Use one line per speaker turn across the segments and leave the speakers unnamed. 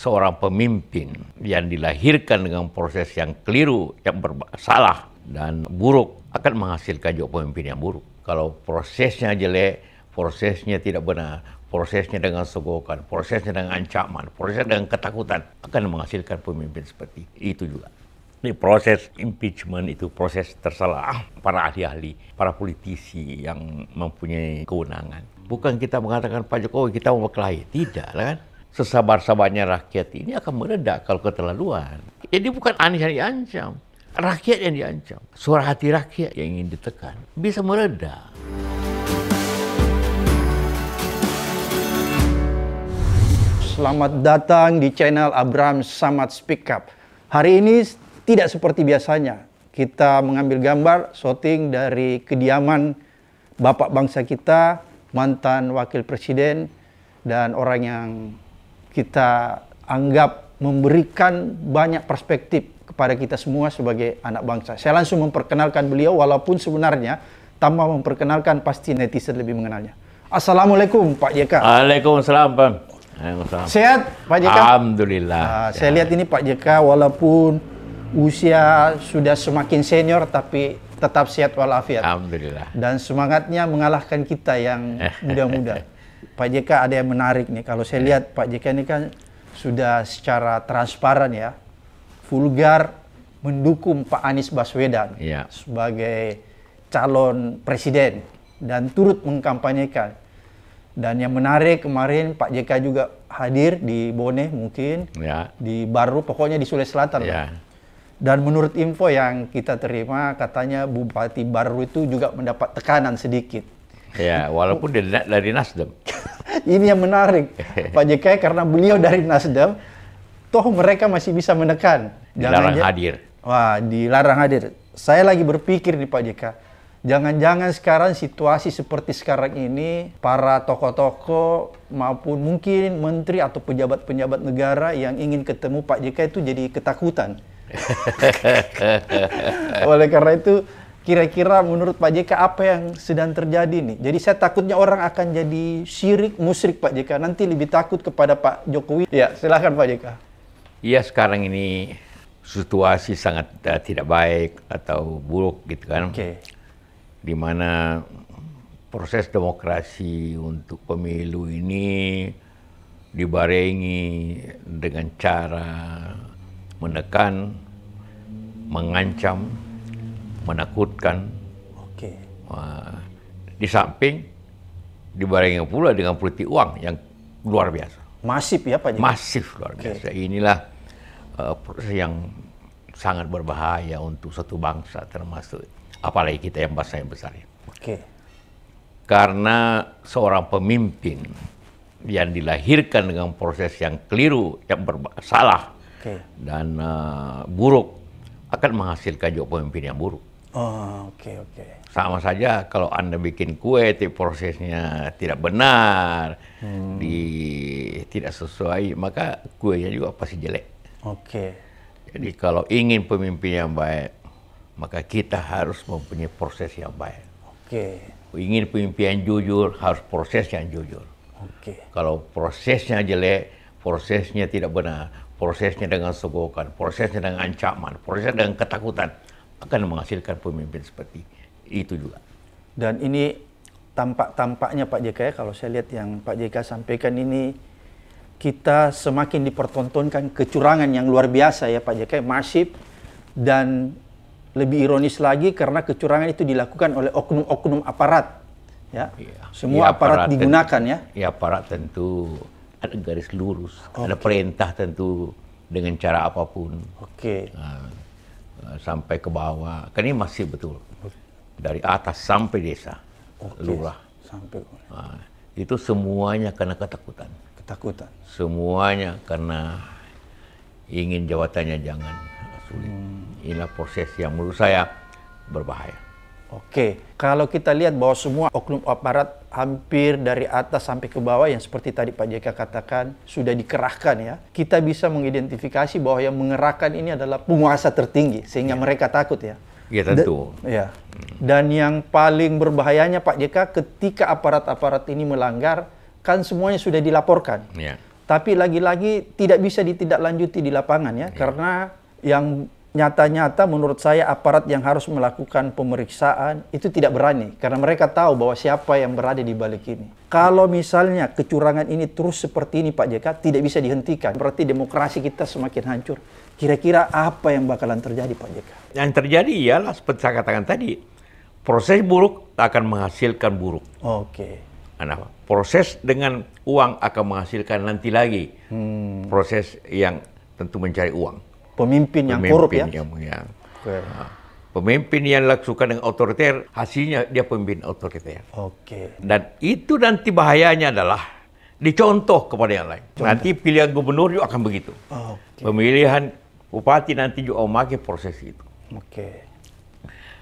seorang pemimpin yang dilahirkan dengan proses yang keliru, yang bersalah dan buruk akan menghasilkan juga pemimpin yang buruk. Kalau prosesnya jelek, prosesnya tidak benar, prosesnya dengan sogokan, prosesnya dengan ancaman, prosesnya dengan ketakutan akan menghasilkan pemimpin seperti itu juga. Ini proses impeachment itu proses tersalah para ahli-ahli, para politisi yang mempunyai kewenangan. Bukan kita mengatakan Pak Jokowi kita mau berkelahi, tidak kan? sesabar-sabarnya rakyat ini akan meredak kalau keterlaluan. Jadi bukan Anies yang diancam, rakyat yang diancam. Suara hati rakyat yang ingin ditekan bisa meredak.
Selamat datang di channel Abraham Samad Speak Up. Hari ini tidak seperti biasanya. Kita mengambil gambar shooting dari kediaman Bapak bangsa kita, mantan wakil presiden dan orang yang kita anggap memberikan banyak perspektif kepada kita semua sebagai anak bangsa. Saya langsung memperkenalkan beliau walaupun sebenarnya tanpa memperkenalkan pasti netizen lebih mengenalnya. Assalamualaikum Pak JK.
Waalaikumsalam Pak. Sehat Pak JK? Alhamdulillah. Uh,
saya lihat ini Pak JK walaupun usia sudah semakin senior tapi tetap sehat walafiat. Alhamdulillah. Dan semangatnya mengalahkan kita yang muda-muda. Pak JK ada yang menarik nih. Kalau saya iya. lihat Pak JK ini kan sudah secara transparan ya, vulgar mendukung Pak Anies Baswedan ya. sebagai calon presiden dan turut mengkampanyekan. Dan yang menarik kemarin Pak JK juga hadir di Bone mungkin, ya. di Baru, pokoknya di Sulawesi Selatan. Ya. Dan menurut info yang kita terima katanya Bupati Baru itu juga mendapat tekanan sedikit
Ya, walaupun dia dari Nasdem.
Ini yang menarik, Pak JK karena beliau dari Nasdem, toh mereka masih bisa menekan. Jangan dilarang hadir. Wah, dilarang hadir. Saya lagi berpikir nih Pak JK, jangan-jangan sekarang situasi seperti sekarang ini, para tokoh-tokoh maupun mungkin menteri atau pejabat-pejabat negara yang ingin ketemu Pak JK itu jadi ketakutan. Oleh karena itu, kira-kira menurut Pak JK apa yang sedang terjadi nih? Jadi saya takutnya orang akan jadi syirik, musyrik Pak JK. Nanti lebih takut kepada Pak Jokowi. Ya, silahkan Pak JK.
Iya, sekarang ini situasi sangat uh, tidak baik atau buruk gitu kan. Oke. Okay. Di mana proses demokrasi untuk pemilu ini dibarengi dengan cara menekan, mengancam, menakutkan. Oke. Okay. di samping dibarengi pula dengan politik uang yang luar biasa.
Masif ya Pak? Jika? Masif luar biasa.
Okay. Inilah uh, proses yang sangat berbahaya untuk satu bangsa termasuk apalagi kita yang bangsa yang besar. Ya. Oke. Okay. Karena seorang pemimpin yang dilahirkan dengan proses yang keliru, yang salah okay. dan uh, buruk akan menghasilkan juga pemimpin yang buruk.
Oh, oke oke.
Sama saja kalau Anda bikin kue prosesnya tidak benar, hmm. di tidak sesuai, maka kuenya juga pasti jelek. Oke. Okay. Jadi kalau ingin pemimpin yang baik, maka kita harus mempunyai proses yang baik. Oke. Okay. Ingin pemimpin yang jujur, harus proses yang jujur. Oke. Okay. Kalau prosesnya jelek, prosesnya tidak benar, prosesnya dengan sogokan, prosesnya dengan ancaman, prosesnya dengan ketakutan akan menghasilkan pemimpin seperti itu juga.
Dan ini tampak-tampaknya Pak JK ya, kalau saya lihat yang Pak JK sampaikan ini kita semakin dipertontonkan kecurangan yang luar biasa ya Pak JK, masif dan lebih ironis lagi karena kecurangan itu dilakukan oleh oknum-oknum aparat ya. ya. Semua ya, aparat, aparat digunakan ya.
Ya aparat tentu ada garis lurus, okay. ada perintah tentu dengan cara apapun. Oke. Okay. Nah. Eh, sampai ke bawah. Kan ini masih betul. Dari atas sampai desa, okay. lurah. Sampai. Nah, itu semuanya karena ketakutan. Ketakutan. Semuanya karena ingin jawatannya jangan sulit. Hmm. Inilah proses yang menurut saya
berbahaya. Oke, okay. kalau kita lihat bahwa semua oknum aparat hampir dari atas sampai ke bawah yang seperti tadi Pak JK katakan sudah dikerahkan ya. Kita bisa mengidentifikasi bahwa yang mengerahkan ini adalah penguasa tertinggi sehingga ya. mereka takut ya.
Ya tentu.
Da ya. Hmm. Dan yang paling berbahayanya Pak JK ketika aparat-aparat ini melanggar kan semuanya sudah dilaporkan. Ya. Tapi lagi-lagi tidak bisa ditindaklanjuti di lapangan ya, ya. karena yang nyata-nyata menurut saya aparat yang harus melakukan pemeriksaan itu tidak berani karena mereka tahu bahwa siapa yang berada di balik ini. Kalau misalnya kecurangan ini terus seperti ini Pak JK tidak bisa dihentikan, berarti demokrasi kita semakin hancur. Kira-kira apa yang bakalan terjadi Pak JK?
Yang terjadi ialah seperti saya katakan tadi, proses buruk tak akan menghasilkan buruk.
Oke.
Okay. Nah, proses dengan uang akan menghasilkan nanti lagi
hmm.
proses yang tentu mencari uang
pemimpin yang pemimpin korup ya. Yang, ya.
Okay. Ah, pemimpin yang lakukan dengan otoriter, hasilnya dia pemimpin otoriter. Oke. Okay. Dan itu nanti bahayanya adalah dicontoh kepada yang lain. Contoh. Nanti pilihan gubernur juga akan begitu. Oh, okay. Pemilihan bupati nanti juga memakai proses itu. Oke. Okay.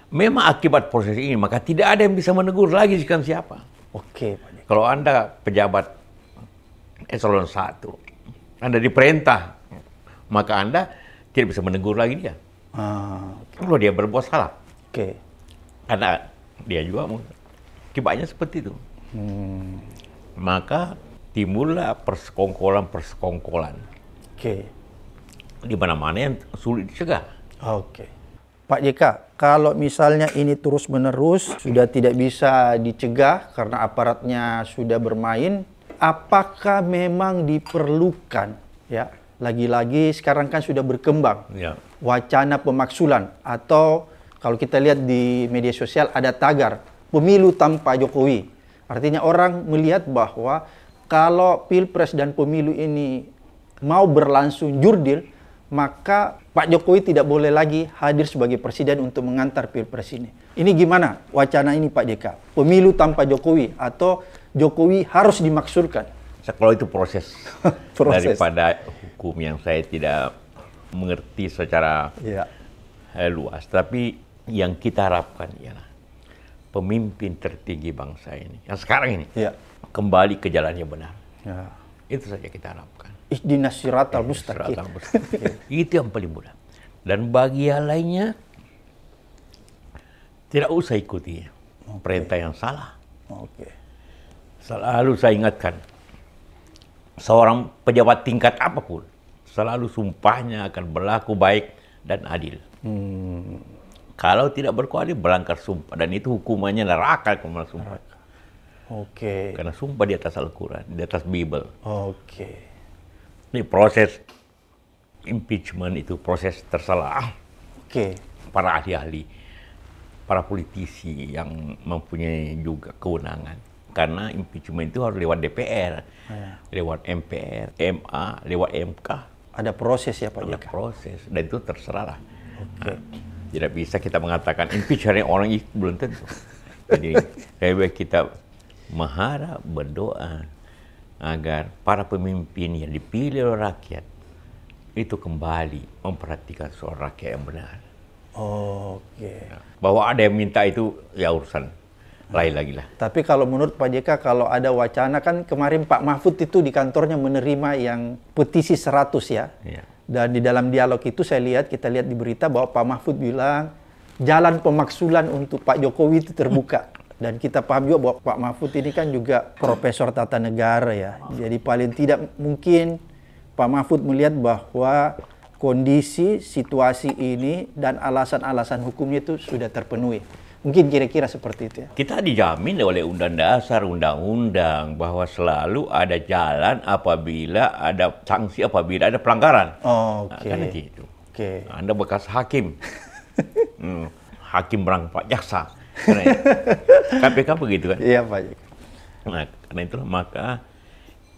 Memang akibat proses ini, maka tidak ada yang bisa menegur lagi sekarang siapa. Oke, Okay, Kalau Anda pejabat eselon satu, Anda diperintah, maka Anda tidak bisa menegur lagi dia. Ah, okay. Kalau dia berbuat salah. Oke. Okay. Karena dia juga kibanya seperti itu. Hmm. Maka timbullah persekongkolan-persekongkolan. Oke. Okay. Di mana-mana yang sulit dicegah.
Oke. Okay. Pak JK, kalau misalnya ini terus-menerus sudah tidak bisa dicegah karena aparatnya sudah bermain, apakah memang diperlukan ya lagi-lagi sekarang kan sudah berkembang ya. wacana pemaksulan atau kalau kita lihat di media sosial ada tagar pemilu tanpa Jokowi. Artinya orang melihat bahwa kalau pilpres dan pemilu ini mau berlangsung jurdil, maka Pak Jokowi tidak boleh lagi hadir sebagai presiden untuk mengantar pilpres ini. Ini gimana wacana ini Pak JK? Pemilu tanpa Jokowi atau Jokowi harus dimaksulkan kalau itu proses, proses
daripada hukum yang saya tidak mengerti secara ya. luas. Tapi yang kita harapkan ialah pemimpin tertinggi bangsa ini, yang sekarang ini, ya. kembali ke jalannya benar. Ya. Itu saja kita harapkan.
Ihdinas siratal mustaqim.
Itu yang paling mudah. Dan bagi yang lainnya, tidak usah ikuti okay. perintah yang salah. Okay. Selalu saya ingatkan, seorang pejabat tingkat apapun selalu sumpahnya akan berlaku baik dan adil. Hmm. Kalau tidak berkoalisi berlangkar sumpah dan itu hukumannya neraka kalau sumpah. Oke. Okay. Karena sumpah di atas Al-Qur'an, di atas Bible.
Oke. Okay.
Ini proses impeachment itu proses tersalah. Oke. Okay. Para ahli-ahli, para politisi yang mempunyai juga kewenangan karena impeachment itu harus lewat DPR, ya. lewat MPR, MA, lewat MK.
Ada proses ya Pak ya? Ada Jika? proses, dan
itu terserah lah. Okay. Nah, tidak bisa kita mengatakan impeachment orang itu belum tentu. Jadi lebih baik kita mengharap berdoa agar para pemimpin yang dipilih oleh rakyat itu kembali memperhatikan suara rakyat yang benar.
Oke. Okay.
Bahwa ada yang minta itu ya urusan lain lagi lah.
Tapi kalau menurut Pak JK, kalau ada wacana kan kemarin Pak Mahfud itu di kantornya menerima yang petisi 100 ya. ya. Dan di dalam dialog itu saya lihat, kita lihat di berita bahwa Pak Mahfud bilang jalan pemaksulan untuk Pak Jokowi itu terbuka. Dan kita paham juga bahwa Pak Mahfud ini kan juga profesor tata negara ya. Jadi paling tidak mungkin Pak Mahfud melihat bahwa kondisi situasi ini dan alasan-alasan hukumnya itu sudah terpenuhi. Mungkin kira-kira seperti itu ya.
Kita dijamin oleh Undang-Undang Dasar, Undang-Undang bahwa selalu ada jalan apabila ada sanksi apabila ada pelanggaran.
Oh, nah, oke. Okay. Nah,
gitu. Oke. Okay. Anda bekas hakim. hmm, hakim pak jaksa. Ya. KPK begitu kan? Iya, Pak. Nah, karena itu maka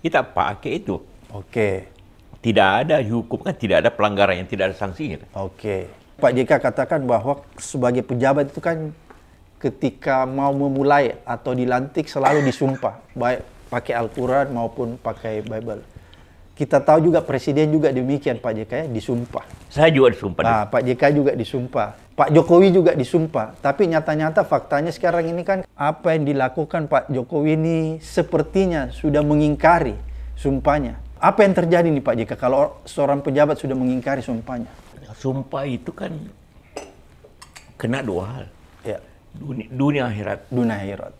kita pakai itu. Oke. Okay tidak ada hukum kan tidak ada pelanggaran yang tidak ada sanksinya. Kan? Oke.
Pak JK katakan bahwa sebagai pejabat itu kan ketika mau memulai atau dilantik selalu disumpah baik pakai Al-Quran maupun pakai Bible. Kita tahu juga presiden juga demikian Pak JK ya, disumpah. Saya juga disumpah. Nah, Pak JK juga disumpah. Pak Jokowi juga disumpah. Tapi nyata-nyata faktanya sekarang ini kan apa yang dilakukan Pak Jokowi ini sepertinya sudah mengingkari sumpahnya. Apa yang terjadi nih Pak JK kalau seorang pejabat sudah mengingkari sumpahnya? Sumpah itu kan kena
dua hal. Ya. Dunia, dunia akhirat. Dunia akhirat.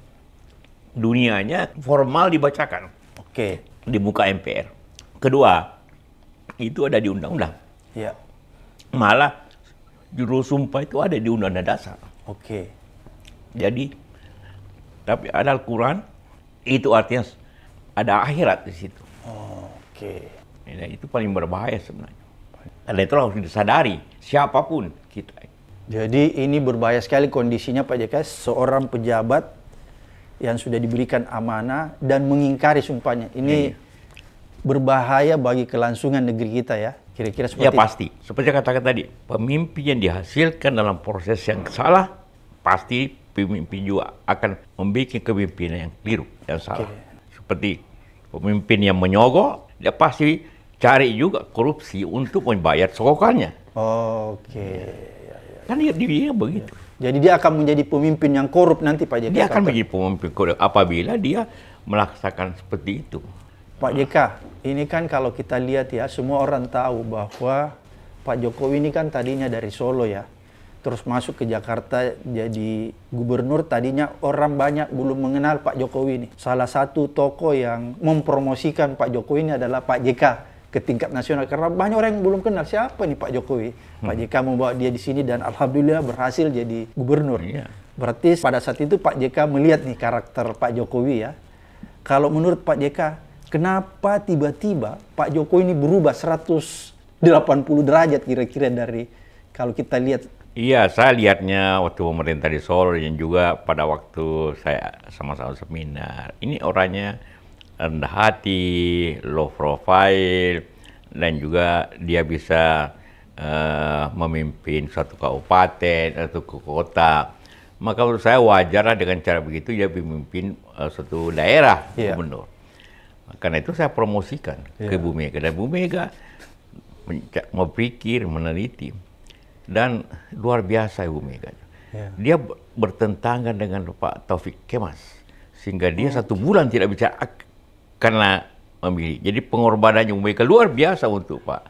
Dunianya formal dibacakan. Oke. Okay. Di muka MPR. Kedua, itu ada di undang-undang. Iya. Malah juru sumpah itu ada di undang-undang dasar. Oke. Okay. Jadi tapi ada Al-Qur'an itu artinya ada akhirat di situ. Oh, Oke. Okay. Nah, itu paling berbahaya
sebenarnya. Dan itu harus disadari siapapun kita jadi ini berbahaya sekali kondisinya Pak JK, seorang pejabat yang sudah diberikan amanah dan mengingkari sumpahnya. Ini hmm. berbahaya bagi kelangsungan negeri kita ya,
kira-kira seperti Ya pasti, itu. seperti yang katakan tadi, pemimpin yang dihasilkan dalam proses yang salah, pasti pemimpin juga akan membuat kepemimpinan yang keliru, yang salah. Okay. Seperti pemimpin yang menyogok, dia pasti cari juga korupsi untuk membayar sokokannya
Oke. Okay. Kan dia dia begitu. Jadi dia akan menjadi pemimpin yang korup nanti Pak JK. Dia akan
menjadi pemimpin korup apabila dia melaksanakan seperti itu.
Pak JK, ini kan kalau kita lihat ya, semua orang tahu bahwa Pak Jokowi ini kan tadinya dari Solo ya. Terus masuk ke Jakarta jadi gubernur, tadinya orang banyak belum mengenal Pak Jokowi ini. Salah satu toko yang mempromosikan Pak Jokowi ini adalah Pak JK ke tingkat nasional karena banyak orang yang belum kenal siapa nih Pak Jokowi. Hmm. Pak JK membawa dia di sini dan alhamdulillah berhasil jadi gubernur. Iya. Berarti pada saat itu Pak JK melihat nih karakter Pak Jokowi ya. Kalau menurut Pak JK, kenapa tiba-tiba Pak Jokowi ini berubah 180 derajat kira-kira dari kalau kita lihat
Iya, saya lihatnya waktu pemerintah di Solo dan juga pada waktu saya sama-sama seminar. Ini orangnya rendah hati, low profile, dan juga dia bisa uh, memimpin suatu kabupaten atau kota. Maka menurut saya wajarlah dengan cara begitu dia memimpin uh, suatu daerah yeah. gubernur. Karena itu saya promosikan yeah. ke iya. Bu Mega dan Bu Mega berpikir meneliti dan luar biasa Bu Mega. Yeah. Dia bertentangan dengan Pak Taufik Kemas sehingga dia hmm. satu bulan tidak bicara karena memilih. Jadi pengorbanannya yang mereka luar biasa untuk Pak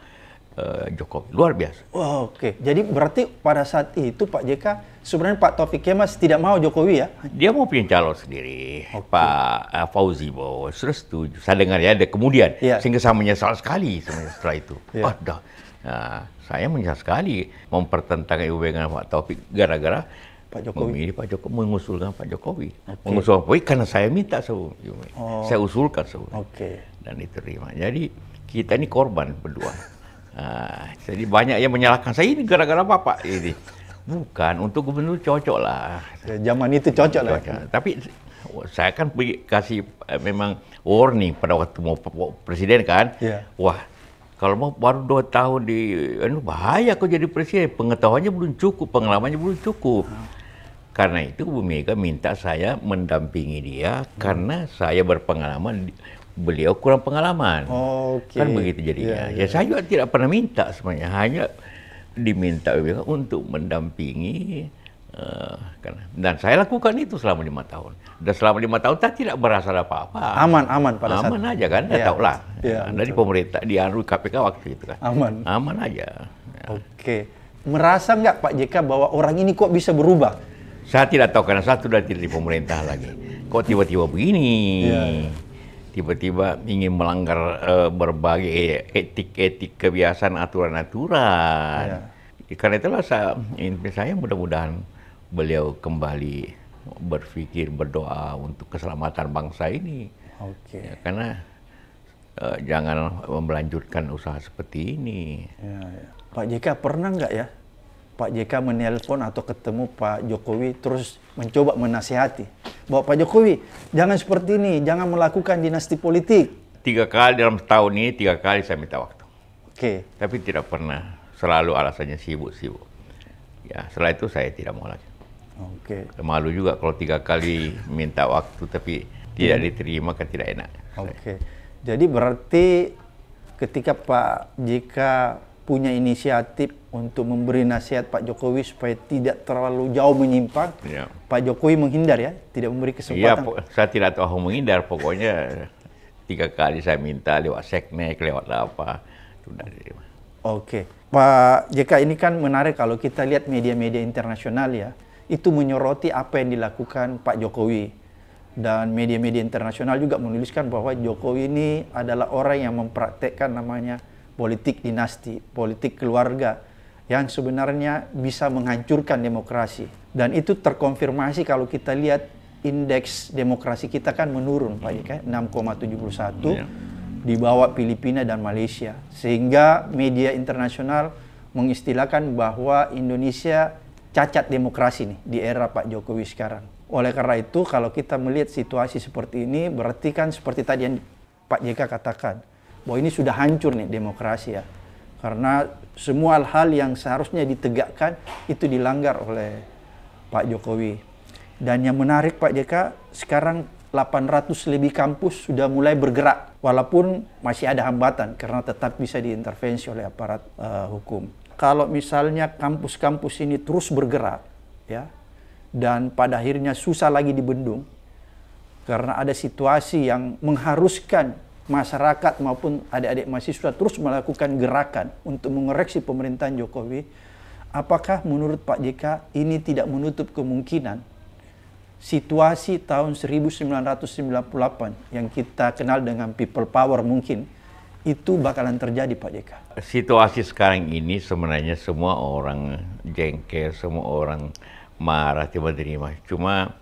uh, Jokowi, luar biasa.
Oh, Oke, okay. jadi berarti pada saat itu Pak JK sebenarnya Pak Taufik Kemas tidak mau Jokowi ya?
Dia mau punya calon sendiri, okay. Pak uh, Fauzi bahwa sudah setuju. Saya dengar ya, kemudian yeah. sehingga saya menyesal sekali setelah itu. yeah. Oh, dah. Nah, saya menyesal sekali mempertentangkan Ibu dengan Pak Taufik gara-gara Pak Jokowi? Memilih Pak Jokowi, mengusulkan Pak Jokowi. Okay. Mengusulkan Pak Jokowi karena saya minta so. oh. saya usulkan so. Oke. Okay. Dan diterima. Jadi kita ini korban berdua. nah, jadi banyak yang menyalahkan saya ini gara-gara bapak ini. Bukan, untuk gubernur
cocok lah. Ya, zaman itu cocok, cocok. lah. Tapi
saya kan kasih eh, memang warning pada waktu mau presiden kan. Yeah. Wah, kalau mau baru dua tahun di, aduh bahaya kok jadi presiden. Pengetahuannya belum cukup, pengalamannya belum cukup. Ah. Karena itu Bu Mega minta saya mendampingi dia hmm. karena saya berpengalaman beliau kurang pengalaman.
Oh, okay. Kan begitu jadinya. Yeah, yeah.
Ya iya. saya juga tidak pernah minta semuanya, hanya diminta Mega untuk mendampingi eh, dan saya lakukan itu selama lima tahun dan selama lima tahun tak tidak merasa apa-apa
aman aman pada aman saat... aja kan ya, ya lah ya,
Dari pemerintah di Anru KPK waktu itu kan aman aman aja ya.
oke merasa nggak Pak JK bahwa orang ini kok bisa berubah
saya tidak tahu karena saya sudah tidak di pemerintah lagi. Kok tiba-tiba begini? Iya, iya. Tiba-tiba yeah. ingin melanggar uh, berbagai etik-etik kebiasaan aturan-aturan. Yeah. Ya, karena itulah saya, saya mudah-mudahan beliau kembali berpikir berdoa untuk keselamatan bangsa ini. Oke. Okay. Ya, karena uh, jangan melanjutkan usaha seperti ini.
Yeah, yeah. Pak JK pernah nggak ya Pak JK menelpon atau ketemu Pak Jokowi terus mencoba menasihati bahwa Pak Jokowi jangan seperti ini, jangan melakukan dinasti politik.
Tiga kali dalam setahun ini tiga kali saya minta waktu. Oke. Okay. Tapi tidak pernah, selalu alasannya sibuk-sibuk. Ya, setelah itu saya tidak mau lagi. Oke. Okay. Malu juga kalau tiga kali minta waktu tapi tidak hmm. diterima kan
tidak enak. Oke. Okay. Jadi berarti ketika Pak JK punya inisiatif untuk memberi nasihat Pak Jokowi supaya tidak terlalu jauh menyimpang. Ya. Pak Jokowi menghindar ya, tidak memberi iya, kesempatan. Ya,
saya tidak tahu menghindar, pokoknya tiga kali saya minta lewat seknek, lewat apa.
Oke. Pak JK ini kan menarik kalau kita lihat media-media internasional ya, itu menyoroti apa yang dilakukan Pak Jokowi dan media-media internasional juga menuliskan bahwa Jokowi ini adalah orang yang mempraktekkan namanya politik dinasti, politik keluarga yang sebenarnya bisa menghancurkan demokrasi. Dan itu terkonfirmasi kalau kita lihat indeks demokrasi kita kan menurun Pak Ika, 6,71 yeah. Iya. di bawah Filipina dan Malaysia. Sehingga media internasional mengistilahkan bahwa Indonesia cacat demokrasi nih di era Pak Jokowi sekarang. Oleh karena itu, kalau kita melihat situasi seperti ini, berarti kan seperti tadi yang Pak JK katakan, bahwa ini sudah hancur nih demokrasi ya. Karena semua hal yang seharusnya ditegakkan itu dilanggar oleh Pak Jokowi. Dan yang menarik Pak JK, sekarang 800 lebih kampus sudah mulai bergerak walaupun masih ada hambatan karena tetap bisa diintervensi oleh aparat uh, hukum. Kalau misalnya kampus-kampus ini terus bergerak ya dan pada akhirnya susah lagi dibendung karena ada situasi yang mengharuskan masyarakat maupun adik-adik mahasiswa terus melakukan gerakan untuk mengoreksi pemerintahan Jokowi, apakah menurut Pak JK ini tidak menutup kemungkinan situasi tahun 1998 yang kita kenal dengan people power mungkin itu bakalan terjadi Pak JK? Situasi
sekarang ini sebenarnya semua orang jengkel, semua orang marah tiba-tiba. Cuma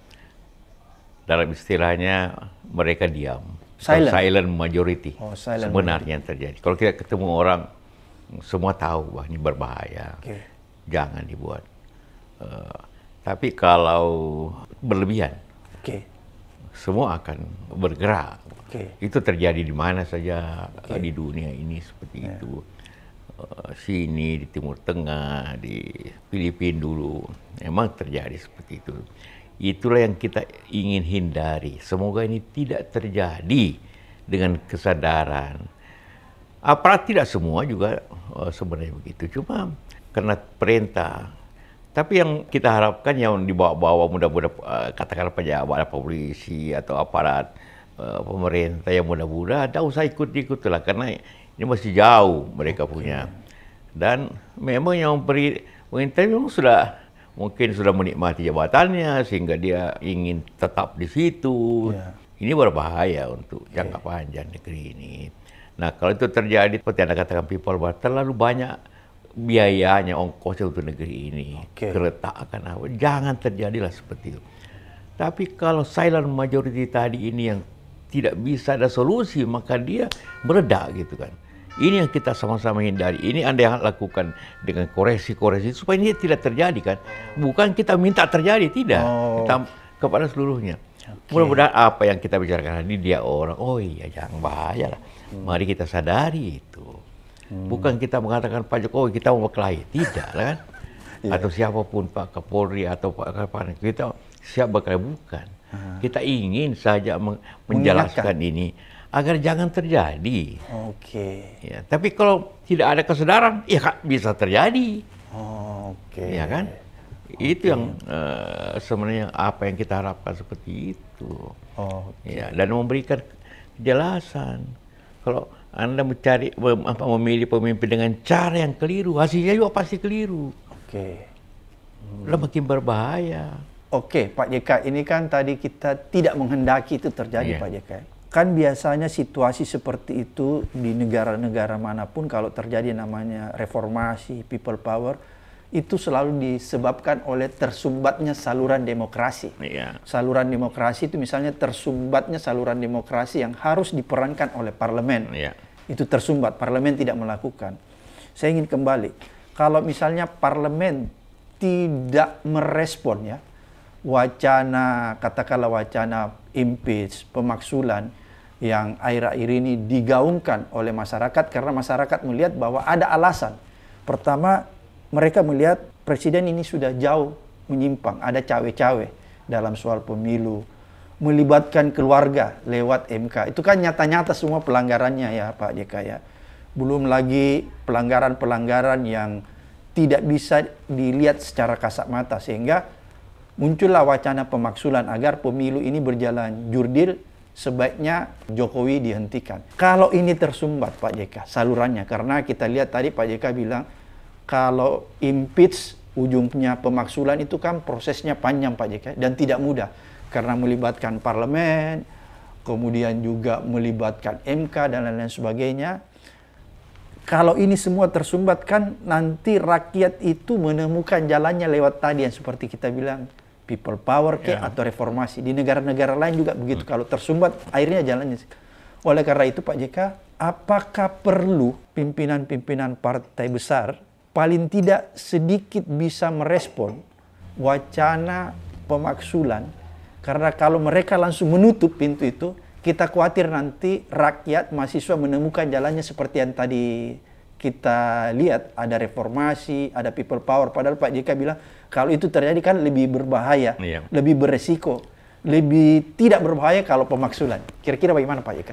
dalam istilahnya mereka diam silent, silent majority oh, silent sebenarnya majority. yang terjadi. Kalau kita ketemu orang semua tahu wah ini berbahaya, okay. jangan dibuat. Uh, tapi kalau berlebihan, okay. semua akan bergerak. Okay. Itu terjadi di mana saja okay. di dunia ini seperti yeah. itu. Eh, sini di Timur Tengah, di Filipina dulu, memang terjadi seperti itu. Itulah yang kita ingin hindari. Semoga ini tidak terjadi dengan kesadaran. Aparat tidak semua juga eh, sebenarnya begitu, cuma karena perintah. Tapi yang kita harapkan yang dibawa-bawa mudah-mudahan eh, katakanlah pejabat polisi atau aparat eh, pemerintah yang mudah-mudahan tidak usah ikut-ikut lah karena ini masih jauh mereka punya. Dan memang yang perintah mengintai memang sudah mungkin sudah menikmati jabatannya sehingga dia ingin tetap di situ. Yeah. Ini berbahaya untuk yeah. jangka panjang negeri ini. Nah, kalau itu terjadi seperti Anda katakan people power terlalu banyak biayanya ongkosnya untuk negeri ini. Okay. akan apa? Nah, jangan terjadilah seperti itu. Tapi kalau silent majority tadi ini yang tidak bisa ada solusi, maka dia meredak gitu kan. Ini yang kita sama-sama hindari. Ini Anda yang lakukan dengan koreksi-koreksi supaya ini tidak terjadi kan. Bukan kita minta terjadi, tidak. Oh. Kita kepada seluruhnya. Okay. Mudah-mudahan apa yang kita bicarakan ini dia orang, oh iya jangan bahaya lah. Hmm. Mari kita sadari itu. Hmm. Bukan kita mengatakan Pak Jokowi kita mau berkelahi, tidak kan. yeah. Atau siapapun Pak Kapolri atau Pak Kapolri, kita siap berkelahi, bukan. Hmm. Kita ingin saja menjelaskan ini agar jangan terjadi. Oke. Okay. Ya, tapi kalau tidak ada kesadaran, ya bisa terjadi.
Oh, Oke. Okay. Ya kan?
Okay. Itu yang uh, sebenarnya apa yang kita harapkan seperti itu. Oh. Okay. Ya, dan memberikan kejelasan. Kalau Anda mencari mem apa memilih pemimpin dengan cara yang keliru, hasilnya juga pasti keliru.
Oke. Okay. Hmm. makin
berbahaya.
Oke, okay, Pak JK, ini kan tadi kita tidak menghendaki itu terjadi, yeah. Pak JK kan biasanya situasi seperti itu di negara-negara manapun kalau terjadi namanya reformasi, people power itu selalu disebabkan oleh tersumbatnya saluran demokrasi. Iya. Saluran demokrasi itu misalnya tersumbatnya saluran demokrasi yang harus diperankan oleh parlemen. Iya. Itu tersumbat, parlemen tidak melakukan. Saya ingin kembali, kalau misalnya parlemen tidak merespon ya, wacana katakanlah wacana impeach pemaksulan yang akhir-akhir ini digaungkan oleh masyarakat karena masyarakat melihat bahwa ada alasan. Pertama, mereka melihat presiden ini sudah jauh menyimpang, ada cawe-cawe dalam soal pemilu, melibatkan keluarga lewat MK. Itu kan nyata-nyata semua pelanggarannya ya Pak JK ya. Belum lagi pelanggaran-pelanggaran yang tidak bisa dilihat secara kasat mata sehingga muncullah wacana pemaksulan agar pemilu ini berjalan jurdil sebaiknya Jokowi dihentikan. Kalau ini tersumbat Pak JK salurannya karena kita lihat tadi Pak JK bilang kalau impeach ujungnya pemaksulan itu kan prosesnya panjang Pak JK dan tidak mudah karena melibatkan parlemen, kemudian juga melibatkan MK dan lain-lain sebagainya. Kalau ini semua tersumbat kan nanti rakyat itu menemukan jalannya lewat tadi yang seperti kita bilang people power ke yeah. atau reformasi. Di negara-negara lain juga begitu. Hmm. Kalau tersumbat akhirnya jalannya. Oleh karena itu Pak JK, apakah perlu pimpinan-pimpinan partai besar paling tidak sedikit bisa merespon wacana pemaksulan karena kalau mereka langsung menutup pintu itu kita khawatir nanti rakyat mahasiswa menemukan jalannya seperti yang tadi kita lihat ada reformasi, ada people power. Padahal Pak JK bilang kalau itu terjadi kan lebih berbahaya, iya. lebih beresiko, lebih tidak berbahaya kalau pemaksulan. Kira-kira bagaimana Pak JK?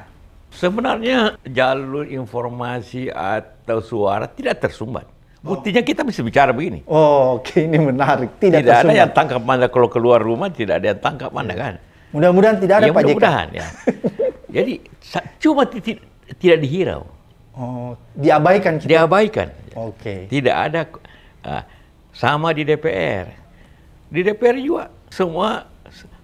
Sebenarnya jalur informasi atau suara tidak tersumbat. Buktinya kita bisa bicara begini.
Oh, oke ini menarik. Tidak, tidak ada yang
tangkap mana kalau keluar rumah tidak ada yang tangkap mana iya. kan.
Mudah-mudahan tidak ada ya, Pak mudah JK. Mudah-mudahan ya.
Jadi cuma tidak dihirau. Oh, diabaikan kita. Diabaikan. Oke. Okay. Tidak ada uh, sama di DPR. Di DPR juga semua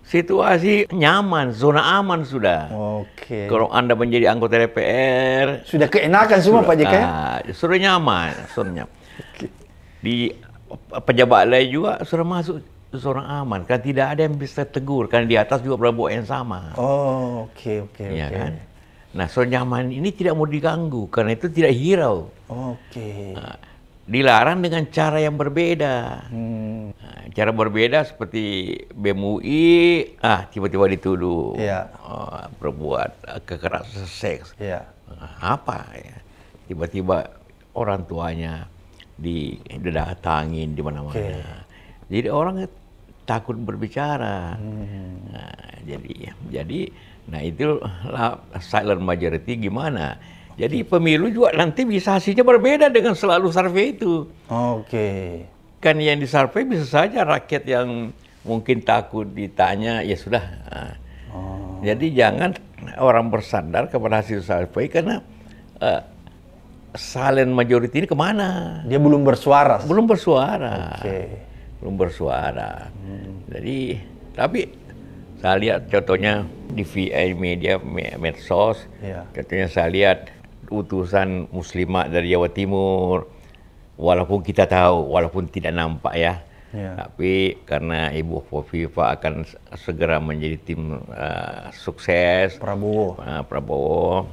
situasi nyaman, zona aman sudah. Oke. Okay. Kalau Anda menjadi anggota DPR, sudah keenakan semua sudah, Pak JK. Uh, ya? ah, sudah nyaman, sudah nyaman. Di pejabat lain juga sudah masuk zona aman kan tidak ada yang bisa tegur karena di atas juga pernah yang sama.
Oh, oke okay, oke okay, iya Okay. kan?
Nah, nyaman ini tidak mau diganggu karena itu tidak hirau.
Oke. Okay.
Nah, dilarang dengan cara yang berbeda. Hmm. Nah, cara berbeda seperti BMUI, ah tiba-tiba dituduh yeah. Iya. oh, perbuat kekerasan seks. Yeah. Iya. Apa ya? Tiba-tiba orang tuanya didatangin di mana-mana. Okay. Jadi orang takut berbicara. Hmm. Nah, jadi jadi Nah itu silent majority gimana. Jadi pemilu juga nanti bisa hasilnya berbeda dengan selalu survei itu. Oh, oke. Okay. Kan yang disurvei bisa saja rakyat yang mungkin takut ditanya, ya sudah. Ah. Oh. Jadi jangan orang bersandar kepada hasil survei karena uh, silent majority ini
kemana? Dia belum bersuara. Belum bersuara. Oke. Okay.
Belum bersuara. Hmm. Jadi tapi saya lihat contohnya di VA media medsos, ya. contohnya saya lihat utusan muslimat dari Jawa Timur, walaupun kita tahu, walaupun tidak nampak ya, ya. tapi karena Ibu Kofifa akan segera menjadi tim uh, sukses Prabowo, uh, Prabowo,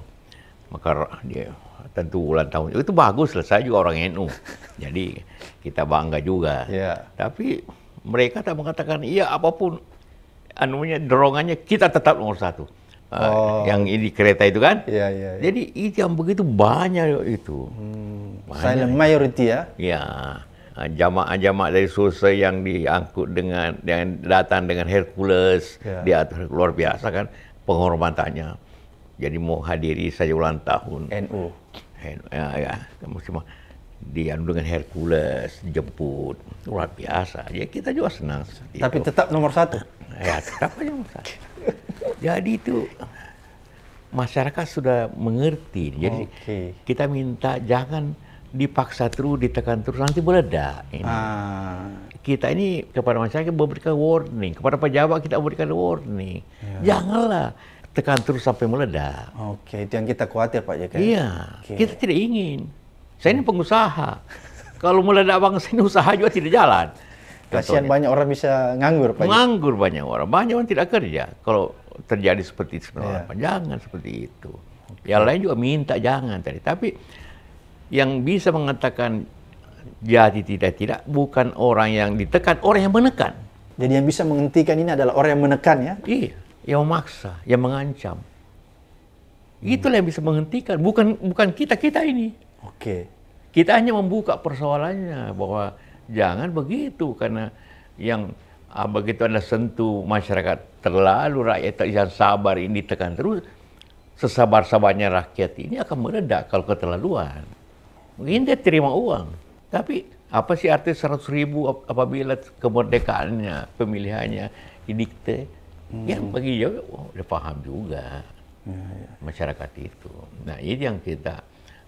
maka dia tentu ulang tahun oh, itu bagus lah saya juga orang NU, jadi kita bangga juga. Yeah. Tapi mereka tak mengatakan iya apapun anunya dorongannya kita tetap nomor satu. Uh, oh. yang ini kereta itu kan. Iya, iya, iya. Jadi itu yang begitu banyak itu. Hmm. Banyak. Silent majority ya. Iya. Ah, jamaah-jamaah dari Sulsel yang diangkut dengan yang datang dengan Hercules Ya. di luar biasa kan penghormatannya. Jadi mau hadiri saja ulang tahun. NU. NU ya, ya dianu dengan Hercules jemput luar biasa ya kita juga senang tapi itu. tetap nomor satu ya tetap aja nomor satu jadi itu masyarakat sudah mengerti jadi okay. kita minta jangan dipaksa terus ditekan terus nanti meledak ini. Ah. kita ini kepada masyarakat memberikan warning kepada pejabat kita memberikan warning ya. janganlah tekan terus sampai meledak
oke okay. itu yang kita khawatir pak jk iya okay. kita
tidak ingin saya ini pengusaha. Kalau mulai meledak saya ini usaha juga tidak jalan.
Kasihan banyak orang bisa nganggur,
Pak. Nganggur banyak orang. Banyak orang tidak kerja. Kalau terjadi seperti itu, yeah. Iya. jangan seperti itu. Yang lain juga minta jangan tadi. Tapi yang bisa mengatakan jadi tidak-tidak bukan orang yang ditekan, orang yang menekan.
Jadi yang bisa menghentikan ini adalah orang yang menekan ya? Iya,
yang memaksa, yang mengancam.
Itulah yang bisa menghentikan, bukan bukan kita-kita ini. Oke. Kita hanya
membuka persoalannya bahwa jangan begitu karena yang ah, begitu Anda sentuh masyarakat terlalu rakyat yang sabar ini tekan terus sesabar-sabarnya rakyat ini akan meredak kalau keterlaluan. Mungkin dia terima uang, tapi apa sih arti seratus ribu apabila kemerdekaannya, pemilihannya didikte? Ya, hmm. Ya bagi dia udah oh, paham juga ya, ya, masyarakat itu. Nah ini yang kita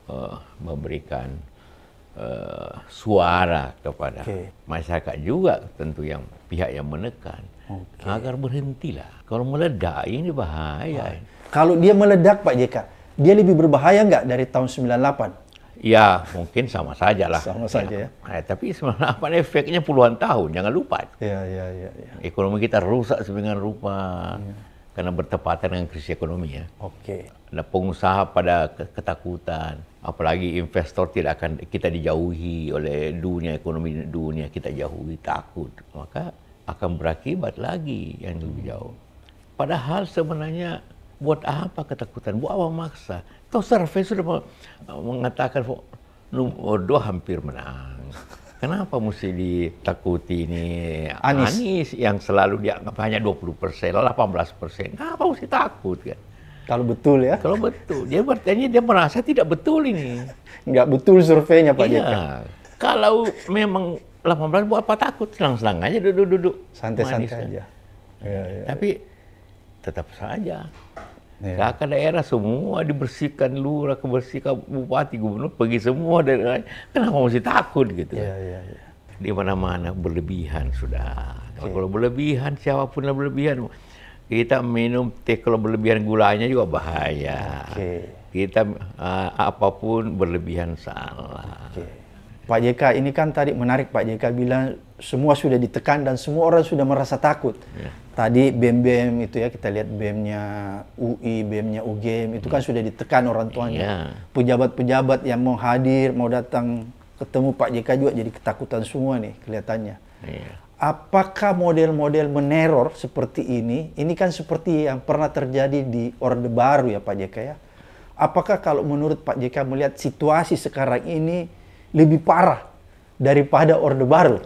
uh, memberikan uh, suara kepada okay. masyarakat juga tentu yang pihak yang menekan okay. agar berhentilah. Kalau meledak ini bahaya. oh.
Kalau dia meledak Pak JK, dia lebih berbahaya nggak dari tahun 98?
Ya, mungkin sama saja lah Sama saja ya. ya. Eh, tapi 98 efeknya puluhan tahun, jangan lupa. Ya, ya, ya, ya. Ekonomi kita rusak sebenarnya rupa. Ya. Karena bertepatan dengan krisis ekonomi ya. Oke. Okay. Ada pengusaha pada ketakutan apalagi investor tidak akan kita dijauhi oleh dunia ekonomi dunia kita jauhi takut maka akan berakibat lagi yang lebih hmm. jauh padahal sebenarnya buat apa ketakutan buat apa maksa toh survei sudah mengatakan nomor dua hampir menang kenapa mesti ditakuti ini Anies, Anis yang selalu dianggap hanya 20 persen 18 persen kenapa mesti takut kan kalau betul ya? Kalau betul. Dia bertanya dia merasa tidak betul ini. Enggak betul surveinya Pak iya. JK. Kalau memang 18 buat apa takut? Selang-selang aja duduk-duduk. Santai-santai kan. aja. Ya, ya, Tapi tetap saja. Ya. Kakak daerah semua dibersihkan lurah, kebersihan bupati, gubernur pergi semua dari lain. kenapa masih takut gitu? Ya, ya, ya. Di mana-mana berlebihan sudah. Kalau iya. berlebihan siapapun yang berlebihan kita minum teh kalau berlebihan gulanya juga bahaya. Okay. Kita uh, apapun berlebihan salah. Okay.
Pak JK, ini kan tadi menarik Pak JK bilang semua sudah ditekan dan semua orang sudah merasa takut. Yeah. Tadi BEM-BEM itu ya, kita lihat BEM-nya UI, BEM-nya UGM, itu kan hmm. sudah ditekan orang tuanya. Ya. Pejabat-pejabat yang mau hadir, mau datang ketemu Pak JK juga jadi ketakutan semua nih kelihatannya. Yeah apakah model-model meneror seperti ini, ini kan seperti yang pernah terjadi di Orde Baru ya Pak JK ya. Apakah kalau menurut Pak JK melihat situasi sekarang ini lebih parah daripada Orde Baru?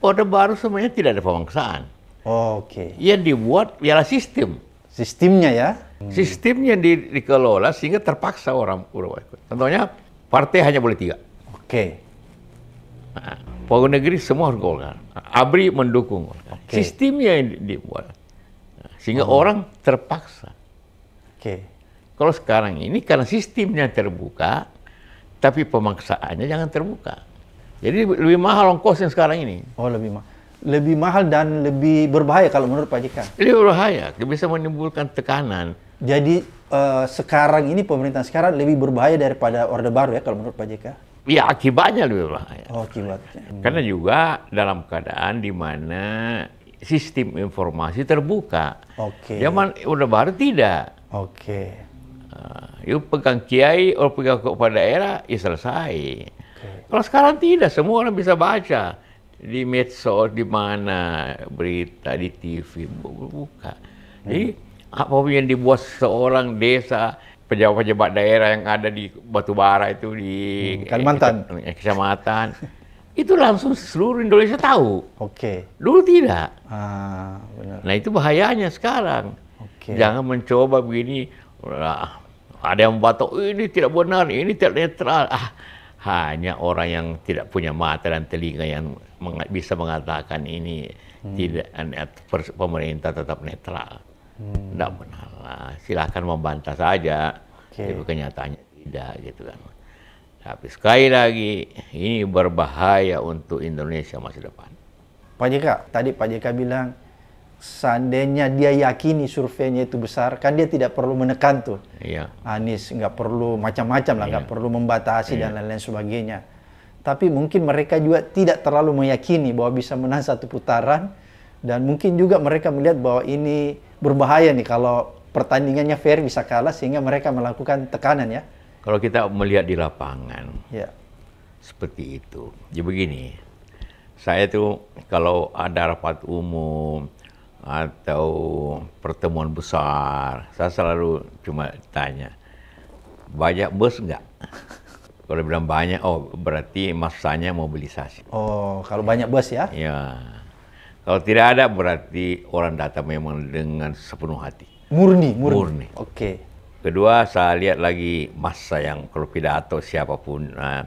Orde Baru sebenarnya tidak ada pemaksaan.
Oh, Oke. Okay. Yang dibuat ialah sistem. Sistemnya ya? Hmm. Sistemnya di, dikelola sehingga terpaksa orang Uruguay ikut. Contohnya partai hanya boleh tiga. Oke. Okay. Nah. Pegawai negeri semua harus Golkar. ABRI mendukung Golkar. Okay. Sistemnya yang dibuat. Sehingga oh. orang terpaksa. Oke. Okay. Kalau sekarang ini karena sistemnya terbuka, tapi pemaksaannya jangan terbuka.
Jadi lebih mahal ongkos yang sekarang ini. Oh, lebih mahal. Lebih mahal dan lebih berbahaya kalau menurut Pak Jika. Lebih berbahaya, bisa menimbulkan tekanan. Jadi uh, sekarang ini pemerintahan sekarang lebih berbahaya daripada Orde Baru ya kalau menurut Pak Jika ya akibatnya lebih Oh, akibatnya. Hmm. Karena
juga dalam keadaan di mana sistem informasi terbuka. Oke. Okay. Zaman udah Baru tidak. Oke. Okay. Uh, eh, pegang kiai orang pegang kepala daerah, ya selesai. Okay. Kalau sekarang tidak, semua orang bisa baca di medsos, di mana berita di TV buka. Hmm. Jadi apa yang dibuat seorang desa pejabat-pejabat daerah yang ada di Batubara itu di hmm, Kalimantan, eh, kecamatan. itu langsung seluruh Indonesia tahu. Oke. Okay. Dulu tidak. Ah, benar. Nah itu bahayanya sekarang. Okay. Jangan mencoba begini. Lah, ada yang batuk ini tidak benar, ini tidak netral. Ah, hanya orang yang tidak punya mata dan telinga yang meng bisa mengatakan ini hmm. tidak pemerintah tetap netral. Hmm. benar lah. Silahkan membantah saja. Okay. Tapi kenyataannya tidak gitu kan. Tapi sekali lagi, ini berbahaya untuk Indonesia masa depan.
Pak JK, tadi Pak JK bilang, seandainya dia yakini surveinya itu besar, kan dia tidak perlu menekan tuh. Iya. Anies nggak perlu macam-macam lah, nggak iya. perlu membatasi iya. dan lain-lain sebagainya. Tapi mungkin mereka juga tidak terlalu meyakini bahwa bisa menang satu putaran, dan mungkin juga mereka melihat bahwa ini berbahaya nih kalau pertandingannya fair bisa kalah sehingga mereka melakukan tekanan ya.
Kalau kita melihat di lapangan, ya. seperti itu. Jadi ya, begini, saya tuh kalau ada rapat umum atau pertemuan besar, saya selalu cuma tanya, banyak bos nggak? kalau bilang banyak, oh berarti masanya mobilisasi.
Oh, kalau banyak bos ya?
Iya. Kalau tidak ada berarti orang datang memang dengan sepenuh hati.
Murni, murni.
murni. Oke. Okay. Kedua, saya lihat lagi masa yang kalau pidato siapapun uh,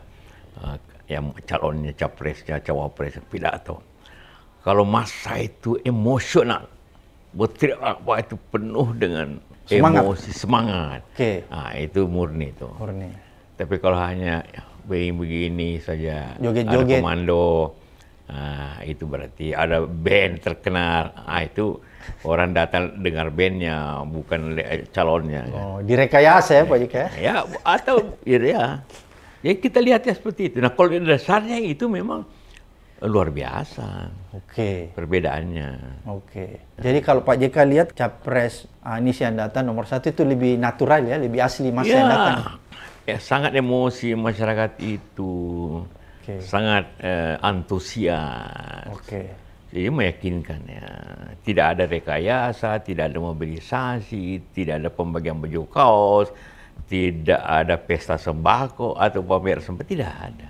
uh, yang calonnya capresnya, cawapres pidato. Kalau masa itu emosional, berteriak apa itu penuh dengan semangat. emosi, semangat. Oke. Okay. Nah, itu murni itu. Murni. Tapi kalau hanya begini-begini ya, saja, Joget-joget. ada komando, Nah, itu berarti ada band terkenal. Ah, itu orang datang dengar bandnya, bukan eh, calonnya.
Kan? Oh, direkayasa ya, Pak Jika? Ya? ya,
atau ya. Ya, ya kita lihat ya seperti itu. Nah, kalau dasarnya
itu memang
luar biasa. Oke. Okay. Perbedaannya. Oke. Okay.
Jadi kalau Pak JK lihat capres Anies ah, yang datang nomor satu itu lebih natural ya, lebih asli masa ya. yang datang.
Ya, sangat emosi masyarakat itu okay. sangat uh, antusias. Okay. Jadi meyakinkan ya, tidak ada rekayasa, tidak ada mobilisasi, tidak ada pembagian baju kaos, tidak ada pesta sembako atau pamer sempat tidak ada.